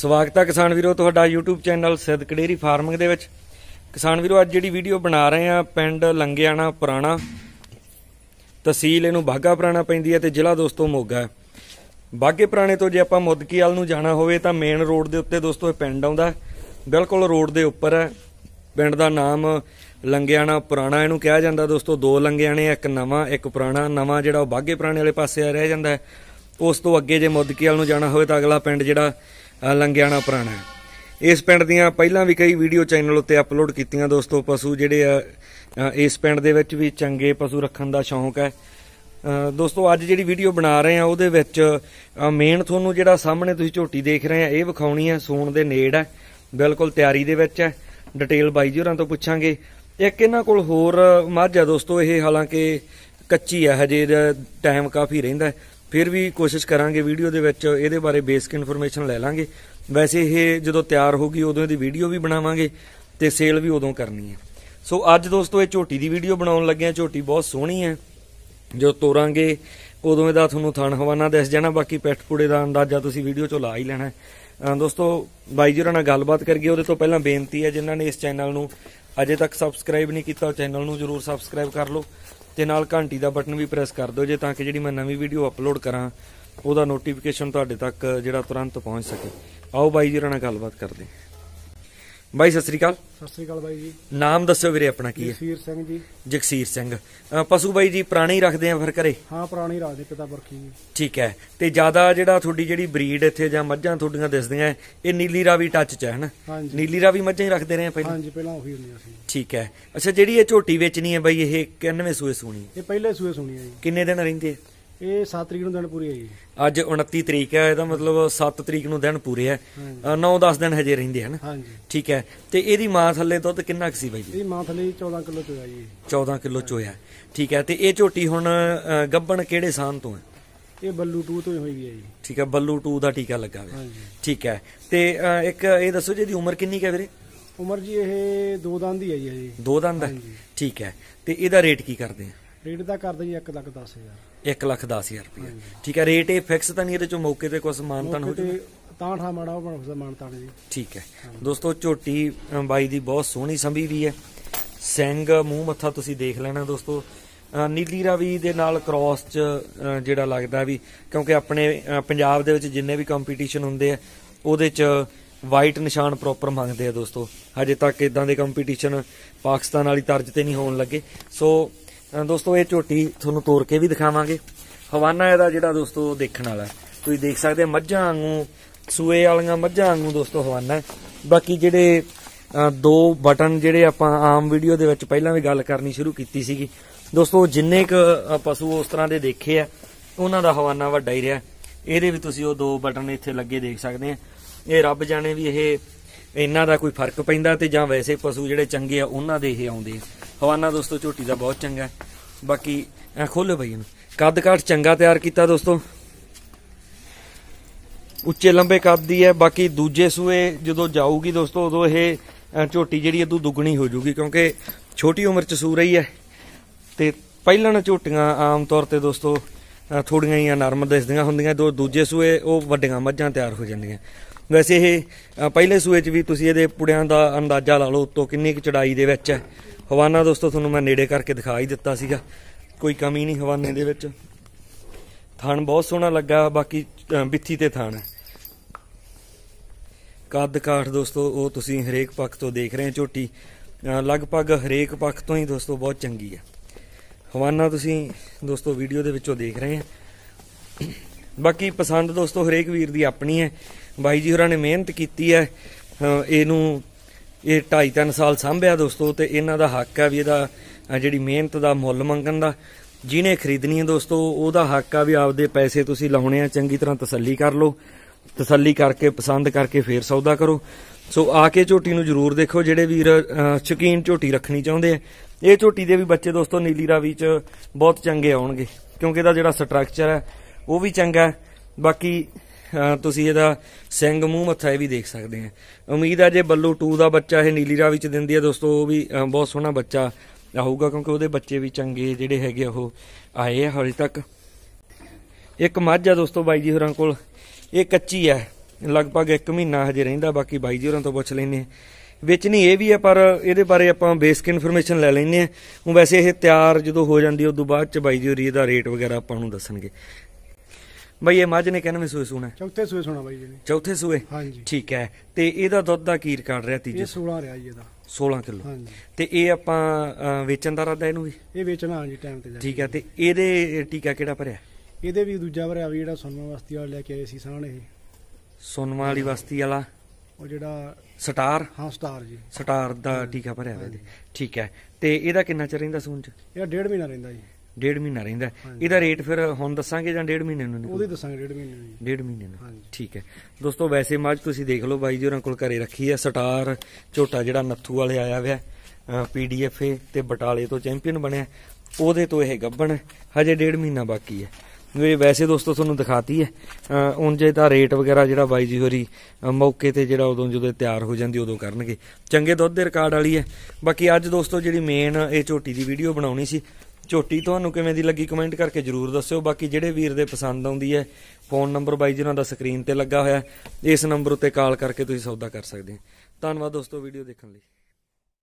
ਸਵਾਗਤ ਹੈ ਕਿਸਾਨ ਵੀਰੋ ਤੁਹਾਡਾ YouTube ਚੈਨਲ ਸਿੱਧ ਡੇਰੀ ਫਾਰਮਿੰਗ ਦੇ ਵਿੱਚ ਕਿਸਾਨ ਵੀਰੋ ਅੱਜ ਜਿਹੜੀ ਵੀਡੀਓ ਬਣਾ ਰਹੇ ਆ ਪਿੰਡ ਲੰਗਿਆਣਾ ਪੁਰਾਣਾ ਤਹਿਸੀਲ ਇਹਨੂੰ ਬਾਗਾ ਪੁਰਾਣਾ ਪੈਂਦੀ ਹੈ ਤੇ ਜ਼ਿਲ੍ਹਾ ਦੋਸਤੋ ਮੋਗਾ ਬਾਗੇ ਪੁਰਾਣੇ ਤੋਂ ਜੇ ਆਪਾਂ ਮੁੱਦਕੀ ਵਾਲ ਨੂੰ ਜਾਣਾ ਹੋਵੇ ਤਾਂ ਮੇਨ ਰੋਡ ਦੇ ਉੱਤੇ ਦੋਸਤੋ ਇਹ ਪਿੰਡ ਆਉਂਦਾ ਬਿਲਕੁਲ ਰੋਡ ਦੇ ਉੱਪਰ ਹੈ ਪਿੰਡ ਦਾ ਨਾਮ ਲੰਗਿਆਣਾ ਪੁਰਾਣਾ ਇਹਨੂੰ ਕਿਹਾ ਜਾਂਦਾ ਦੋਸਤੋ ਦੋ ਲੰਗਿਆਣੇ ਇੱਕ ਨਵਾਂ ਇੱਕ ਪੁਰਾਣਾ ਨਵਾਂ ਜਿਹੜਾ ਉਹ ਬਾਗੇ ਪੁਰਾਣੇ ਵਾਲੇ ਪਾਸੇ ਆ ਰਹਿ ਜਾਂਦਾ ਉਸ ਤੋਂ ਅੱਗੇ ਜੇ ਮੁੱਦਕੀ ਵਾਲ ਨੂੰ ਜਾਣਾ ਹੋਵੇ ਤਾਂ ਅਗਲਾ ਪਿੰਡ ਜਿਹੜਾ ਲੰਗਿਆਣਾ ਪੁਰਾਣਾ ਇਸ ਪਿੰਡ ਦੀਆਂ ਪਹਿਲਾਂ ਵੀ ਕਈ ਵੀਡੀਓ ਚੈਨਲ ਉੱਤੇ ਅਪਲੋਡ ਕੀਤੀਆਂ ਦੋਸਤੋ ਪਸ਼ੂ ਜਿਹੜੇ ਆ ਇਸ ਪਿੰਡ ਦੇ ਵਿੱਚ ਵੀ ਚੰਗੇ ਪਸ਼ੂ ਰੱਖਣ ਦਾ ਸ਼ੌਂਕ ਹੈ ਦੋਸਤੋ ਅੱਜ ਜਿਹੜੀ ਵੀਡੀਓ ਬਣਾ ਰਹੇ ਆ ਉਹਦੇ ਵਿੱਚ ਮੇਨ ਤੁਹਾਨੂੰ ਜਿਹੜਾ ਸਾਹਮਣੇ ਤੁਸੀਂ ਝੋਟੀ ਦੇਖ ਰਹੇ ਆ ਇਹ ਵਿਖਾਉਣੀ ਹੈ ਸੂਣ ਦੇ ਨੇੜ ਹੈ ਬਿਲਕੁਲ ਤਿਆਰੀ ਦੇ ਵਿੱਚ ਹੈ ਡਿਟੇਲ ਬਾਈ ਜੀ ਹੋਰਾਂ ਤੋਂ ਪੁੱਛਾਂਗੇ ਇੱਕ ਇਹਨਾਂ ਕੋਲ ਹੋਰ ਮੱਝ ਆ ਦੋਸਤੋ ਇਹ ਹਾਲਾਂਕਿ ਕੱਚੀ ਆ ਹਜੇ ਟਾਈਮ ਕਾਫੀ ਰਹਿੰਦਾ ਫਿਰ ਵੀ ਕੋਸ਼ਿਸ਼ ਕਰਾਂਗੇ ਵੀਡੀਓ ਦੇ ਵਿੱਚ ਇਹਦੇ ਬਾਰੇ ਬੇਸਿਕ ਇਨਫੋਰਮੇਸ਼ਨ ਲੈ ਲਾਂਗੇ ਵੈਸੇ ਇਹ ਜਦੋਂ ਤਿਆਰ ਹੋਗੀ ਉਦੋਂ ਇਹਦੀ ਵੀਡੀਓ ਵੀ ਬਣਾਵਾਂਗੇ ਤੇ ਸੇਲ ਵੀ ਉਦੋਂ ਕਰਨੀ ਹੈ ਸੋ ਅੱਜ ਦੋਸਤੋ ਇਹ ਝੋਟੀ ਦੀ ਵੀਡੀਓ ਬਣਾਉਣ ਲੱਗੇ ਆ ਝੋਟੀ ਬਹੁਤ ਸੋਹਣੀ ਹੈ ਜੋ ਤੋਰਾਂਗੇ ਉਦੋਂ ਇਹਦਾ ਤੁਹਾਨੂੰ ਥਣ ਹਵਾਨਾ ਦੱਸ ਜਾਣਾ ਬਾਕੀ ਪੈਟ ਦਾ ਅੰਦਾਜ਼ਾ ਤੁਸੀਂ ਵੀਡੀਓ ਚੋਂ ਲਾ ਹੀ ਲੈਣਾ ਦੋਸਤੋ ਬਾਈ ਜੀ ਨਾਲ ਗੱਲਬਾਤ ਕਰਕੇ ਉਹਦੇ ਤੋਂ ਪਹਿਲਾਂ ਬੇਨਤੀ ਹੈ ਜਿਨ੍ਹਾਂ ਨੇ ਇਸ ਚੈਨਲ ਨੂੰ ਅਜੇ ਤੱਕ ਸਬਸਕ੍ਰਾਈਬ ਨਹੀਂ ਕੀਤਾ ਚੈਨਲ ਨੂੰ ਜਰੂਰ ਸਬਸਕ੍ਰਾਈਬ ਕਰ ਲਓ ਤੇ ਨਾਲ ਘੰਟੀ ਦਾ ਬਟਨ ਵੀ ਪ੍ਰੈਸ ਕਰ ਦਿਓ ਜੇ ਤਾਂ ਕਿ ਜਿਹੜੀ ਮੈਂ ਨਵੀਂ ਵੀਡੀਓ ਅਪਲੋਡ ਕਰਾਂ ਉਹਦਾ ਨੋਟੀਫਿਕੇਸ਼ਨ ਤੁਹਾਡੇ ਤੱਕ ਜਿਹੜਾ ਤੁਰੰਤ ਪਹੁੰਚ ਸਕੇ ਆਓ ਬਾਈ ਜੀ ਨਾਲ ਗੱਲਬਾਤ ਕਰਦੇ ਹਾਂ ਬਾਈ ਸਤਿ ਸ੍ਰੀ ਅਕਾਲ ਸਤਿ ਸ੍ਰੀ ਅਕਾਲ ਬਾਈ ਜੀ ਨਾਮ ਦੱਸਿਓ ਵੀਰੇ ਆਪਣਾ ਕੀ ਹੈ ਜਗਸੀਰ ਸਿੰਘ ਜੀ ਜਗਸੀਰ ਸਿੰਘ ਪਸ਼ੂ ਬਾਈ ਜੀ ਪੁਰਾਣੇ ਹੀ ਰੱਖਦੇ ਆ ਫਿਰ ਘਰੇ ਹਾਂ ਪੁਰਾਣੇ ਹੀ ਰੱਖਦੇ ਪਿਤਾ ਬਰਖੀ ਜੀ ਠੀਕ ਹੈ ਤੇ ਜਿਆਦਾ ਜਿਹੜਾ ਤੁਹਾਡੀ ਜਿਹੜੀ ਬਰੀਡ ਇੱਥੇ ਜਾਂ ਮੱਝਾਂ ਤੁਹਾਡੀਆਂ ਦਿਸਦੀਆਂ ਇਹ ਨੀਲੀ ਰਾਵੀ ਟੱਚ ਚ ਹੈ ਹਨ ਨੀਲੀ ਰਾਵੀ ਮੱਝਾਂ ਹੀ ਰੱਖਦੇ ਰਹੇ ਆ ਪਹਿਲਾਂ ਹਾਂਜੀ ਪਹਿਲਾਂ ਉਹੀ ਹੁੰਦੀਆਂ ਸੀ ਠੀਕ ਹੈ ਅੱਛਾ ਜਿਹੜੀ ਇਹ ਝੋਟੀ ਵੇਚਣੀ ਹੈ ਬਾਈ ਇਹ 91 ਸੂਏ ਸੂਣੀ ਇਹ ਪਹਿਲੇ ਸੂਏ ਸੂਣੀ ਹੈ ਜੀ ਕਿੰਨੇ ਦਿਨ ਰਹਿੰਦੇ ਆ ਇਹ 7 ਤਰੀਕ ਨੂੰ ਦਿਨ ਪੂਰੇ ਹੈ ਜੀ ਅੱਜ 29 ਤਰੀਕ ਹੈ ਇਹਦਾ ਮਤਲਬ 7 ਤਰੀਕ ਨੂੰ ਦਿਨ ਪੂਰੇ ਹੈ 9-10 ਦਿਨ ਹਜੇ ਰਹਿੰਦੇ ਹਨ ਹਾਂਜੀ ਠੀਕ ਹੈ ਤੇ ਇਹਦੀ ਮਾਂ ਥੱਲੇ ਦੁੱਧ ਕਿੰਨਾ ਕਿ ਸੀ ਬਾਈ ਜੀ ਇਹ ਮਾਂ ਥੱਲੇ 14 ਕਿਲੋ ਚੋਇਆ ਜੀ 14 ਕਿਲੋ ਚੋਇਆ ਠੀਕ ਹੈ ਤੇ ਇਹ ਝੋਟੀ ਹੁਣ ਗੱਬਣ ਕਿਹੜੇ ਸਾਨ ਤੋਂ ਹੈ ਇਹ ਬੱਲੂ 2 ਤੋਂ ਹੀ ਹੋਈ ਵੀ ਹੈ ਜੀ ਠੀਕ ਹੈ ਬੱਲੂ 2 ਦਾ ਟੀਕਾ ਲੱਗਾ ਹੋਇਆ ਹਾਂਜੀ। ਠੀਕ ਹੈ ਤੇ ਇੱਕ ਇਹ ਦੱਸੋ ਜੀ ਇਹਦੀ ਉਮਰ ਕਿੰਨੀ ਹੈ ਵੀਰੇ ਉਮਰ ਜੀ ਇਹ ਦੋ ਦੰਦ ਹੀ ਹੈ ਜੀ ਹਜੇ ਦੋ ਦੰਦ ਹੈ ਠੀਕ ਹੈ ਤੇ ਇਹਦਾ ਰੇਟ ਕੀ ਕਰਦੇ ਆ ਰੇਟ ਦਾ ਕਰ ਦਈਏ 1 ਲੱਖ 10000 1 ਲੱਖ 10000 ਰੁਪਏ ਠੀਕ ਹੈ ਰੇਟ ਇਹ ਫਿਕਸ ਤਾਂ ਨਹੀਂ ਇਹਦੇ ਚੋਂ ਮੌਕੇ ਤੇ ਕੁਝ ਮਾਨਤਨ ਹੋ ਤਾਂ ਤਾਂਠਾ ਮਾੜਾ ਉਹ ਬਣਦਾ ਮਾਨਤਾਨ ਜੀ ਠੀਕ ਹੈ ਦੋਸਤੋ ਝੋਟੀ ਬਾਈ ਦੀ ਬਹੁਤ ਸੋਹਣੀ ਸੰਭੀ ਵੀ ਹੈ ਸਿੰਘ ਮੂੰਹ ਮੱਥਾ ਤੁਸੀਂ ਦੇਖ ਲੈਣਾ ਦੋਸਤੋ ਨੀਲੀ ਰਵੀ ਦੇ ਨਾਲ ਕ੍ਰਾਸ ਚ ਜਿਹੜਾ ਲੱਗਦਾ ਵੀ ਕਿਉਂਕਿ ਆਪਣੇ ਪੰਜਾਬ ਦੇ ਵਿੱਚ ਜਿੰਨੇ ਵੀ ਕੰਪੀਟੀਸ਼ਨ ਹੁੰਦੇ ਆ ਉਹਦੇ ਚ ਵਾਈਟ ਨਿਸ਼ਾਨ ਪ੍ਰੋਪਰ ਮੰਗਦੇ ਆ ਦੋਸਤੋ ਹਜੇ ਤੱਕ ਇਦਾਂ ਦੇ ਕੰਪੀਟੀਸ਼ਨ ਪਾਕਿਸਤਾਨ ਵਾਲੀ ਤਰਜ਼ ਤੇ ਨਹੀਂ ਹੋਣ ਲੱਗੇ ਸੋ ਦੋਸਤੋ ਇਹ ਝੋਟੀ ਤੁਹਾਨੂੰ ਤੋੜ ਕੇ ਵੀ ਦਿਖਾਵਾਂਗੇ ਹਵਾਨਾ ਇਹਦਾ ਜਿਹੜਾ ਦੋਸਤੋ ਦੇਖਣ ਵਾਲਾ ਤੁਸੀਂ ਦੇਖ ਸਕਦੇ ਮੱਝਾਂ ਵਾਂਗੂ ਸੂਏ ਵਾਲੀਆਂ ਮੱਝਾਂ ਵਾਂਗੂ ਦੋਸਤੋ ਹਵਾਨਾ ਬਾਕੀ ਜਿਹੜੇ ਦੋ ਬਟਨ ਜਿਹੜੇ ਆਪਾਂ ਆਮ ਵੀਡੀਓ ਦੇ ਵਿੱਚ ਪਹਿਲਾਂ ਵੀ ਗੱਲ ਕਰਨੀ ਸ਼ੁਰੂ ਕੀਤੀ ਸੀਗੀ ਦੋਸਤੋ ਜਿੰਨੇ ਕ ਪਸ਼ੂ ਉਸ ਤਰ੍ਹਾਂ ਦੇ ਦੇਖੇ ਆ ਉਹਨਾਂ ਦਾ ਹਵਾਨਾ ਵੱਡਾ ਹੀ ਰਿਹਾ ਇਹਦੇ ਵੀ ਤੁਸੀਂ ਉਹ ਦੋ ਬਟਨ ਇੱਥੇ ਲੱਗੇ ਦੇਖ ਸਕਦੇ ਆ ਇਹ ਰੱਬ ਜਾਣੇ ਵੀ ਇਹ ਇਹਨਾਂ ਦਾ ਕੋਈ ਫਰਕ ਪੈਂਦਾ ਤੇ ਜਾਂ ਵੈਸੇ ਪਸ਼ੂ ਜਿਹੜੇ ਚੰਗੇ ਆ ਉਹਨਾਂ ਦੇ ਇਹ ਆਉਂਦੇ ਆ ਹਵਾਨਾ ਦੋਸਤੋ ਝੋਟੀ ਦਾ ਬਹੁਤ ਚੰਗਾ ਬਾਕੀ ਖੋਲੋ ਬਈ ਇਹਨੂੰ ਕੱਦ ਕਾਠ ਚੰਗਾ ਤਿਆਰ ਕੀਤਾ ਦੋਸਤੋ ਉੱਚੇ ਲੰਬੇ ਕੱਦ ਦੀ ਹੈ ਬਾਕੀ ਦੂਜੇ ਸੂਏ ਜਦੋਂ ਜਾਊਗੀ ਦੋਸਤੋ ਉਦੋਂ ਇਹ ਝੋਟੀ ਜਿਹੜੀ ਇਹ ਦੁੱਗਣੀ ਹੋ ਜਾਊਗੀ ਕਿਉਂਕਿ ਛੋਟੀ ਉਮਰ ਚ ਸੂ ਰਹੀ ਹੈ ਤੇ ਪਹਿਲਾਂ ਝੋਟੀਆਂ ਆਮ ਤੌਰ ਤੇ ਦੋਸਤੋ ਥੋੜੀਆਂ ਹੀ ਨਰਮ ਦਿਸਦੀਆਂ ਹੁੰਦੀਆਂ ਦੋ ਦੂਜੇ ਸੂਏ ਉਹ ਵੱਡੀਆਂ ਮੱਝਾਂ ਤਿਆਰ ਹੋ ਜਾਂਦੀਆਂ ਵੈਸੇ ਇਹ ਪਹਿਲੇ ਸੂਏ 'ਚ ਵੀ ਤੁਸੀਂ ਇਹਦੇ ਪੁੜਿਆਂ ਦਾ ਅੰਦਾਜ਼ਾ ਲਾ ਲਓ ਉੱਤੋਂ ਕਿੰਨੀ ਕੁ ਚੜਾਈ ਦੇ ਵਿੱਚ ਹੈ ਹਵਾਨਾ ਦੋਸਤੋ ਤੁਹਾਨੂੰ ਮੈਂ ਨੇੜੇ ਕਰਕੇ ਦਿਖਾ ਹੀ ਦਿੱਤਾ ਸੀਗਾ ਕੋਈ ਕਮੀ ਨਹੀਂ ਹਵਾਨੇ ਦੇ ਵਿੱਚ ਥਣ ਬਹੁਤ ਸੋਹਣਾ ਲੱਗਾ ਬਾਕੀ ਬਿੱਥੀ ਤੇ ਥਣ ਹੈ ਕੱਦ ਕਾਠ ਦੋਸਤੋ ਉਹ ਤੁਸੀਂ ਹਰੇਕ ਪੱਖ ਤੋਂ ਦੇਖ ਰਹੇ ਹੋ ਝੋਟੀ ਲਗਭਗ ਹਰੇਕ ਪੱਖ ਤੋਂ ਹੀ ਦੋਸਤੋ ਬਹੁਤ ਚੰਗੀ ਹੈ ਹਵਾਨਾ ਤੁਸੀਂ ਦੋਸਤੋ ਵੀਡੀਓ ਦੇ ਵਿੱਚੋਂ ਦੇਖ ਰਹੇ ਹੋ ਬਾਕੀ ਪਸੰਦ ਦੋਸਤੋ ਹਰੇਕ ਵੀਰ ਦੀ ਆਪਣੀ ਹੈ ਬਾਈ ਜੀ ਹੋਰਾਂ ਨੇ ਮਿਹਨਤ ਕੀਤੀ ਹੈ ਇਹਨੂੰ ਇਹ 2.5-3 ਸਾਲ ਸੰਭਿਆ ਦੋਸਤੋ ਤੇ ਇਹਨਾਂ ਦਾ ਹੱਕ ਹੈ ਵੀ ਇਹਦਾ ਜਿਹੜੀ ਮਿਹਨਤ ਦਾ ਮੁੱਲ ਮੰਗਣ ਦਾ ਜਿਹਨੇ ਖਰੀਦਣੀ ਹੈ ਦੋਸਤੋ ਉਹਦਾ ਹੱਕ ਆ ਵੀ ਆਪਦੇ ਪੈਸੇ ਤੁਸੀਂ ਲਾਉਣੇ ਆ ਚੰਗੀ ਤਰ੍ਹਾਂ ਤਸੱਲੀ ਕਰ ਲਓ ਤਸੱਲੀ ਕਰਕੇ ਪਸੰਦ ਕਰਕੇ ਫੇਰ ਸੌਦਾ ਕਰੋ ਸੋ ਆ ਕੇ ਝੋਟੀ ਨੂੰ ਜ਼ਰੂਰ ਦੇਖੋ ਜਿਹੜੇ ਵੀਰ ਸ਼ਕੀਨ ਝੋਟੀ ਰੱਖਣੀ ਚਾਹੁੰਦੇ ਆ ਇਹ ਝੋਟੀ ਦੇ ਵੀ ਬੱਚੇ ਦੋਸਤੋ ਨੀਲੀ ਰਾਵੀ ਚ ਬਹੁਤ ਚੰਗੇ ਆਉਣਗੇ ਕਿਉਂਕਿ ਇਹਦਾ ਜਿਹੜਾ ਸਟਰਕਚਰ ਹੈ ਉਹ ਵੀ ਚੰਗਾ ਬਾਕੀ ਤੁਸੀਂ ਇਹਦਾ ਸਿੰਘ ਮੂੰਹ ਮੱਥਾ ਇਹ ਵੀ ਦੇਖ ਸਕਦੇ ਆ ਉਮੀਦ ਆ ਜੇ ਬੱਲੂ 2 ਦਾ ਬੱਚਾ ਇਹ ਨੀਲੀ ਰਾਵੀ ਵਿੱਚ ਦਿੰਦੀ ਆ ਦੋਸਤੋ ਉਹ ਵੀ ਬਹੁਤ ਸੋਹਣਾ ਬੱਚਾ ਆਊਗਾ ਕਿਉਂਕਿ ਉਹਦੇ ਬੱਚੇ ਵੀ ਚੰਗੇ ਜਿਹੜੇ ਹੈਗੇ ਉਹ ਆਏ ਆ ਹਰੇ ਤੱਕ ਇੱਕ ਮੱਝ ਆ ਦੋਸਤੋ ਬਾਈ ਜੀ ਹੋਰਾਂ ਕੋਲ ਇਹ ਕੱਚੀ ਆ ਲਗਭਗ 1 ਮਹੀਨਾ ਹਜੇ ਰਹਿੰਦਾ ਬਾਕੀ ਬਾਈ ਜੀ ਹੋਰਾਂ ਤੋਂ ਪੁੱਛ ਲੈਣੇ ਵਿੱਚ ਨਹੀਂ ਇਹ ਵੀ ਆ ਪਰ ਇਹਦੇ ਬਾਰੇ ਆਪਾਂ ਬੇਸਿਕ ਇਨਫੋਰਮੇਸ਼ਨ ਲੈ ਲੈਣੇ ਆ ਉਹ ਵੈਸੇ ਇਹ ਤਿਆਰ ਜਦੋਂ ਹੋ ਜਾਂਦੀ ਉਹ ਤੋਂ ਬਾਅਦ ਚ ਬਾਈ ਜੀ ਹੋਰੀ ਇਹਦਾ ਰੇਟ ਵਗੈਰਾ ਆਪਾਂ ਨੂੰ ਦੱਸਣਗੇ ਬਈ ਇਹ ਮੱਝ ਨੇ ਕਿੰਨਵੇਂ ਸੂਏ ਸੂਣਾ ਚੌਥੇ ਸੂਏ ਸੁਣਾ ਬਾਈ ਜੀ ਚੌਥੇ ਸੂਏ ਹਾਂਜੀ ਠੀਕ ਹੈ ਤੇ ਇਹਦਾ ਦੁੱਧ ਦਾ ਕੀ ਰਿਕਾਰਡ ਰਿਹਾ ਤੀਜੇ ਇਹ 16 ਰਿਹਾ ਜੀ ਇਹਦਾ 16 ਕਿਲੋ ਹਾਂਜੀ ਤੇ ਇਹ ਆਪਾਂ ਵੇਚਣ ਦਾ ਰੱਦਾ ਇਹਨੂੰ ਵੀ ਇਹ ਵੇਚਣਾ ਹਾਂਜੀ ਟਾਈਮ ਤੇ ਠੀਕ ਹੈ ਤੇ ਇਹਦੇ ਟੀਕਾ ਕਿਹੜਾ ਭਰਿਆ ਇਹਦੇ ਵੀ ਦੂਜਾ ਭਰਿਆ ਵੀ ਜਿਹੜਾ ਸੁਨਮਾ ਵਸਤੀ ਵਾਲਾ ਲੈ ਕੇ ਆਏ ਸੀ ਸਾਹਣ ਇਹ ਸੋਨਮਾ ਵਾਲੀ ਵਸਤੀ ਵਾਲਾ ਉਹ ਜਿਹੜਾ ਸਟਾਰ ਹਾਂ ਸਟਾਰ ਜੀ ਸਟਾਰ ਦਾ ਟੀਕਾ ਭਰਿਆ ਹੋਇਆ ਇਹਦੇ ਠੀਕ ਹੈ ਤੇ ਇਹਦਾ ਕਿੰਨਾ ਚਿਰ ਰਹਿੰਦਾ ਸੂਨ ਚ ਇਹਦਾ ਡੇਢ ਮਹੀਨਾ ਰਹਿੰਦਾ ਜੀ ਡੇਢ ਮਹੀਨਾ ਰਹਿੰਦਾ ਇਹਦਾ ਰੇਟ ਫਿਰ ਹੁਣ ਦੱਸਾਂਗੇ ਜਾਂ ਡੇਢ ਮਹੀਨੇ ਨੂੰ ਉਹਦੇ ਦੱਸਾਂਗੇ ਡੇਢ ਮਹੀਨੇ ਨੂੰ ਡੇਢ ਮਹੀਨੇ ਨੂੰ ਠੀਕ ਹੈ ਦੋਸਤੋ ਵੈਸੇ ਮੱਝ ਤੁਸੀਂ ਦੇਖ ਲਓ ਬਾਈ ਜੀ ਉਹਨਾਂ ਕੋਲ ਘਰੇ ਰੱਖੀ ਹੈ ਸਟਾਰ ਝੋਟਾ ਜਿਹੜਾ ਨੱਥੂ ਵਾਲੇ ਆਇਆ ਹੋਇਆ ਪੀਡੀਐਫ ਤੇ ਬਟਾਲੇ ਤੋਂ ਚੈਂਪੀਅਨ ਬਣਿਆ ਉਹਦੇ ਤੋਂ ਇਹ ਗੱਬਣ ਹਜੇ ਡੇਢ ਮਹੀਨਾ ਬਾਕੀ ਹੈ ਇਹ ਵੈਸੇ ਦੋਸਤੋ ਤੁਹਾਨੂੰ ਦਿਖਾਤੀ ਹੈ ਜੇ ਤਾਂ ਰੇਟ ਵਗੈਰਾ ਜਿਹੜਾ ਬਾਈ ਜੀ ਹੋਰੀ ਮੌਕੇ ਤੇ ਜਿਹੜਾ ਉਦੋਂ ਜਦੋਂ ਤਿਆਰ ਹੋ ਜਾਂਦੀ ਉਦੋਂ ਕਰਨਗੇ ਚੰਗੇ ਦੁੱਧ ਦੇ ਰਿਕਾਰਡ ਵਾਲੀ ਹੈ ਬਾਕੀ ਅੱਜ ਦੋਸਤੋ ਜਿਹੜੀ ਮੇਨ ਇਹ ਝੋਟੀ ਦੀ ਵੀਡੀਓ ਬਣਾਉਣੀ ਸੀ ਝੋਟੀ ਤੁਹਾਨੂੰ ਕਿਵੇਂ ਦੀ ਲੱਗੀ ਕਮੈਂਟ ਕਰਕੇ ਜਰੂਰ ਦੱਸਿਓ ਬਾਕੀ ਜਿਹੜੇ ਵੀਰ ਦੇ ਪਸੰਦ ਆਉਂਦੀ ਹੈ ਫੋਨ ਨੰਬਰ ਬਾਈ ਜੀ ਉਹਨਾਂ ਦਾ ਸਕਰੀਨ ਤੇ ਲੱਗਾ ਹੋਇਆ ਇਸ ਨੰਬਰ ਉੱਤੇ ਕਾਲ ਕਰਕੇ ਤੁਸੀਂ ਸੌਦਾ ਕਰ ਸਕਦੇ ਹੋ ਧੰਨਵਾਦ ਦੋਸਤੋ ਵੀਡੀਓ ਦੇਖਣ ਲਈ